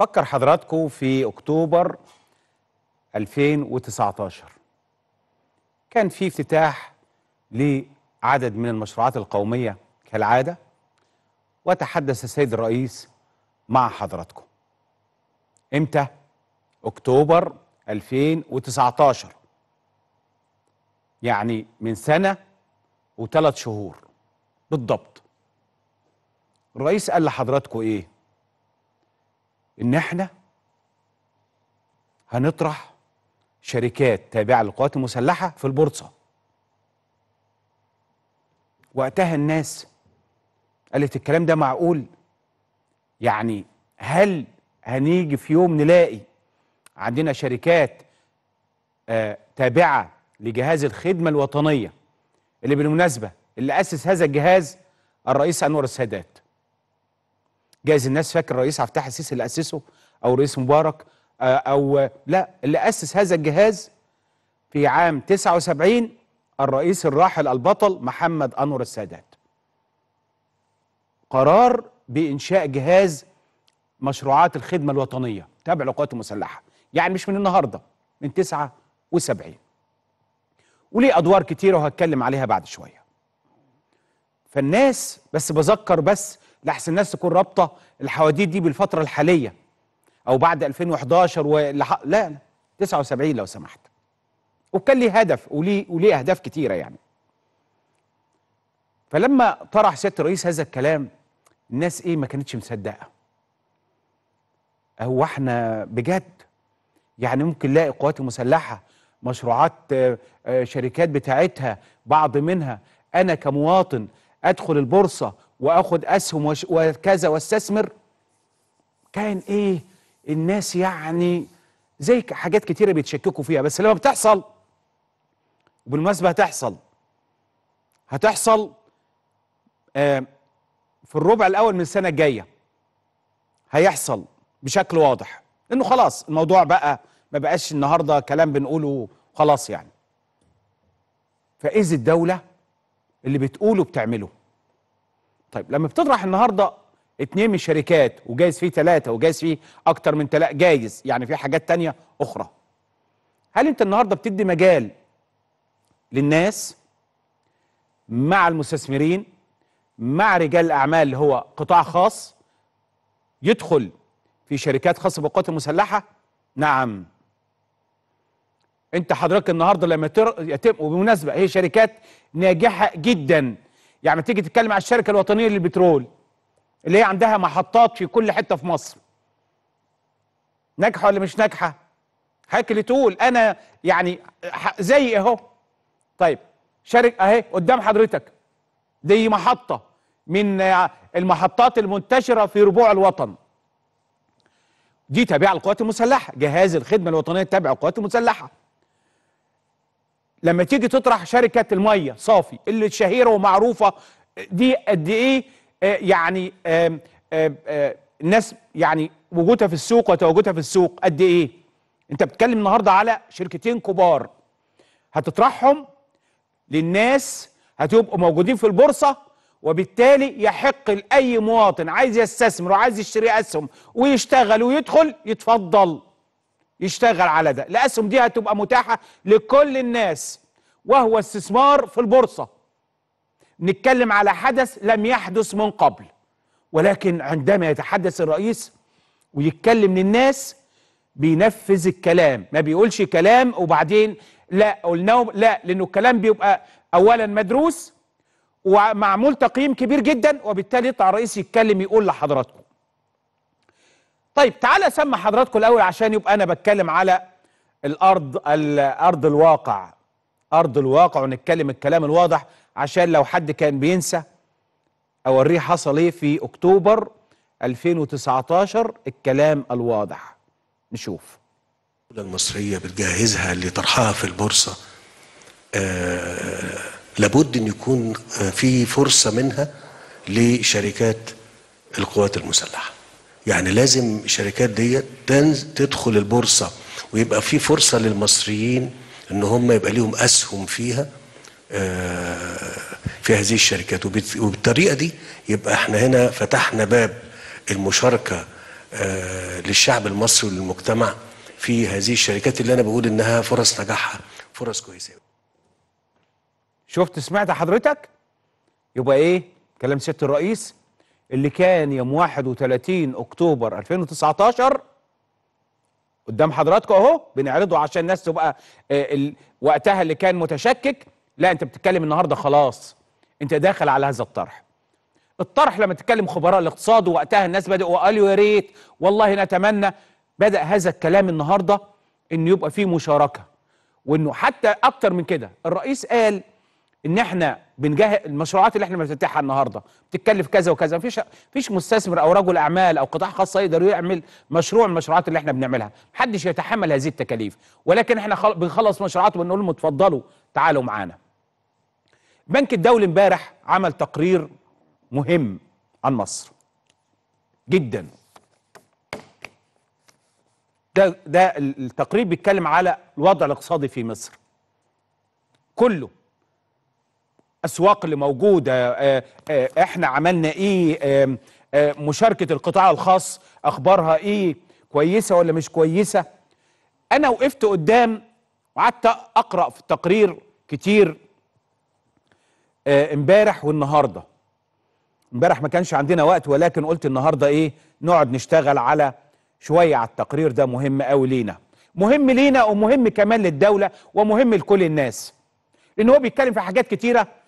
فكر حضراتكم في أكتوبر 2019 كان في افتتاح لعدد من المشروعات القومية كالعادة وتحدث السيد الرئيس مع حضراتكم امتى؟ أكتوبر 2019 يعني من سنة وثلاث شهور بالضبط الرئيس قال لحضراتكم إيه؟ ان احنا هنطرح شركات تابعه للقوات المسلحه في البورصه وقتها الناس قالت الكلام ده معقول يعني هل هنيجي في يوم نلاقي عندنا شركات آه تابعه لجهاز الخدمه الوطنيه اللي بالمناسبه اللي اسس هذا الجهاز الرئيس انور السادات جايز الناس فاكر الرئيس عبد الفتاح السيسي اللي اسسه او الرئيس مبارك آه، او لا اللي اسس هذا الجهاز في عام 79 الرئيس الراحل البطل محمد انور السادات قرار بانشاء جهاز مشروعات الخدمه الوطنيه تابع للقوات المسلحه يعني مش من النهارده من 79 وليه ادوار كتيره وهتكلم عليها بعد شويه فالناس بس بذكر بس لاحسن الناس تكون رابطه الحواديت دي بالفتره الحاليه او بعد 2011 ولح... لا 79 لو سمحت وكان ليه هدف وليه وليه اهداف كتيره يعني فلما طرح سياده الرئيس هذا الكلام الناس ايه ما كانتش مصدقه هو احنا بجد يعني ممكن نلاقي قوات مسلحه مشروعات آه، آه، شركات بتاعتها بعض منها انا كمواطن ادخل البورصه واخد اسهم وكذا واستثمر كان ايه الناس يعني زي حاجات كتيره بيتشككوا فيها بس لما بتحصل وبالمناسبه هتحصل هتحصل آه في الربع الاول من السنه الجايه هيحصل بشكل واضح انه خلاص الموضوع بقى ما بقاش النهارده كلام بنقوله خلاص يعني فاذ الدوله اللي بتقوله بتعمله طيب لما بتطرح النهارده اتنين من الشركات وجايز فيه ثلاثه وجايز فيه اكتر من ثلاثه جايز يعني في حاجات تانية اخرى هل انت النهارده بتدي مجال للناس مع المستثمرين مع رجال الاعمال اللي هو قطاع خاص يدخل في شركات خاصه بالقوات المسلحه نعم انت حضرتك النهارده لما يتم وبمناسبه هي شركات ناجحه جدا يعني تيجي تتكلم على الشركه الوطنيه للبترول اللي هي عندها محطات في كل حته في مصر ناجحه ولا مش ناجحه حضرتك اللي تقول انا يعني زي اهو طيب شارك اهي قدام حضرتك دي محطه من المحطات المنتشره في ربوع الوطن دي تابعه للقوات المسلحه جهاز الخدمه الوطنيه التابع للقوات المسلحه لما تيجي تطرح شركه الميه صافي اللي شهيره ومعروفه دي قد ايه آه، يعني الناس آه، يعني وجودها في السوق وتواجدها في السوق قد ايه انت بتتكلم النهارده على شركتين كبار هتطرحهم للناس هتبقوا موجودين في البورصه وبالتالي يحق لاي مواطن عايز يستثمر وعايز يشتري اسهم ويشتغل ويدخل يتفضل يشتغل على ده الاسهم دي هتبقى متاحه لكل الناس وهو استثمار في البورصه نتكلم على حدث لم يحدث من قبل ولكن عندما يتحدث الرئيس ويتكلم للناس بينفذ الكلام ما بيقولش كلام وبعدين لا قلناه لا لانه الكلام بيبقى اولا مدروس ومعمول تقييم كبير جدا وبالتالي يطلع الرئيس يتكلم يقول لحضراتكم طيب تعالى اسمع حضراتكم الاول عشان يبقى انا بتكلم على الارض الارض الواقع ارض الواقع ونتكلم الكلام الواضح عشان لو حد كان بينسى اوريه حصل ايه في اكتوبر 2019 الكلام الواضح نشوف الدوله المصريه بتجهزها لطرحها في البورصه آه لابد ان يكون آه، في فرصه منها لشركات القوات المسلحه يعني لازم الشركات دي تدخل البورصة ويبقى في فرصة للمصريين ان هم يبقى ليهم اسهم فيها آه، في هذه الشركات وبالطريقة دي يبقى احنا هنا فتحنا باب المشاركة آه، للشعب المصري وللمجتمع في هذه الشركات اللي انا بقول انها فرص نجاحها فرص كويسه شفت سمعت حضرتك يبقى ايه كلام سياده الرئيس اللي كان يوم 31 اكتوبر 2019 قدام حضراتكم اهو بنعرضه عشان الناس تبقى آه، وقتها اللي كان متشكك لا انت بتتكلم النهارده خلاص انت داخل على هذا الطرح الطرح لما تتكلم خبراء الاقتصاد وقتها الناس بدأوا وقالوا يا ريت والله نتمنى بدأ هذا الكلام النهارده انه يبقى فيه مشاركه وانه حتى اكتر من كده الرئيس قال ان احنا بنجهز المشروعات اللي احنا بنفتتحها النهارده بتتكلف كذا وكذا مفيش مفيش مستثمر او رجل اعمال او قطاع خاص يقدر يعمل مشروع من المشروعات اللي احنا بنعملها محدش يتحمل هذه التكاليف ولكن احنا خل... بنخلص مشروعات وبنقول لهم اتفضلوا تعالوا معانا البنك الدولي امبارح عمل تقرير مهم عن مصر جدا ده ده التقرير بيتكلم على الوضع الاقتصادي في مصر كله الاسواق اللي موجوده آه، آه، آه، احنا عملنا ايه مشاركه القطاع الخاص اخبارها ايه كويسه ولا مش كويسه انا وقفت قدام وقعدت اقرا في التقرير كتير امبارح والنهارده امبارح ما كانش عندنا وقت ولكن قلت النهارده ايه نقعد نشتغل على شويه على التقرير ده مهم قوي لينا مهم لينا ومهم كمان للدوله ومهم لكل الناس لان هو بيتكلم في حاجات كتيره